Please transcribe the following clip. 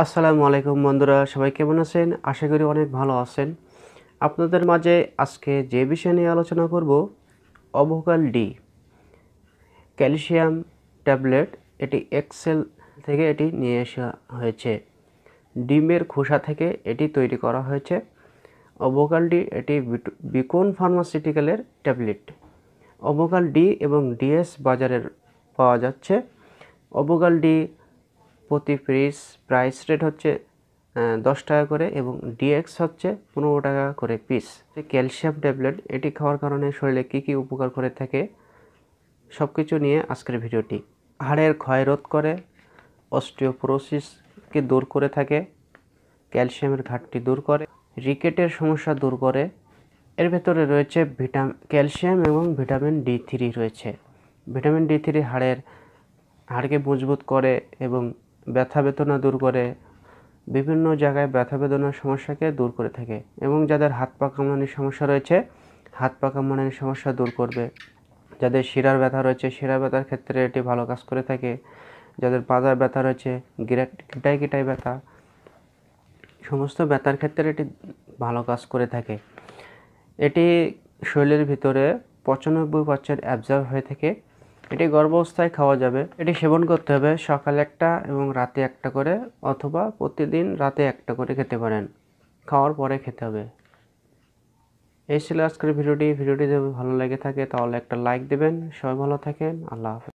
আসসালামু আলাইকুম বন্ধুরা সবাই কেমন আছেন আশা করি অনেক ভালো আছেন আপনাদের মাঝে আজকে যে বিষয় নিয়ে আলোচনা করব অবকাল ডি ক্যালসিয়াম ট্যাবলেট এটি এক্সেল থেকে এটি নিয়ে আসা হয়েছে ডিমের খোসা থেকে এটি তৈরি করা হয়েছে অবকাল ডি এটি বিকন ফার্মাসিউটিক্যালের ট্যাবলেট অবকাল ডি এবং ডিএস বাজারের পাওয়া যাচ্ছে অবকাল ডি প্রতি পিস প্রাইস রেট হচ্ছে দশ টাকা করে এবং ডিএক্স হচ্ছে পনেরো টাকা করে পিস ক্যালসিয়াম ট্যাবলেট এটি খাওয়ার কারণে শরীরে কী কী উপকার করে থাকে সব কিছু নিয়ে আজকের ভিডিওটি হাড়ের ক্ষয় রোধ করে অস্টিওপোরোসিসকে দূর করে থাকে ক্যালসিয়ামের ঘাটতি দূর করে রিকেটের সমস্যা দূর করে এর ভেতরে রয়েছে ভিটাম ক্যালসিয়াম এবং ভিটামিন ডি থ্রি রয়েছে ভিটামিন ডি থ্রি হাড়ের হাড়কে মজবুত করে এবং ব্যথা বেদনা দূর করে বিভিন্ন জায়গায় ব্যথা বেদনার সমস্যাকে দূর করে থাকে এবং যাদের হাত পা কামড়ানির সমস্যা রয়েছে হাত পা কামড়ানির সমস্যা দূর করবে যাদের শিরার ব্যথা রয়েছে শিরা ব্যথার ক্ষেত্রে এটি ভালো কাজ করে থাকে যাদের পাজার ব্যথা রয়েছে গিটাই গিটাই ব্যথা সমস্ত ব্যথার ক্ষেত্রে এটি ভালো কাজ করে থাকে এটি শরীরের ভিতরে পঁচানব্বই পার্সেন্ট অ্যাবজার্ভ হয়ে থাকে এটি গর্ভাবস্থায় খাওয়া যাবে এটি সেবন করতে হবে সকালে একটা এবং রাতে একটা করে অথবা প্রতিদিন রাতে একটা করে খেতে পারেন খাওয়ার পরে খেতে হবে এই ছিল আজকের ভিডিওটি ভিডিওটি যদি ভালো লেগে থাকে তাহলে একটা লাইক দেবেন সবাই ভালো থাকেন আল্লাহ হাফেজ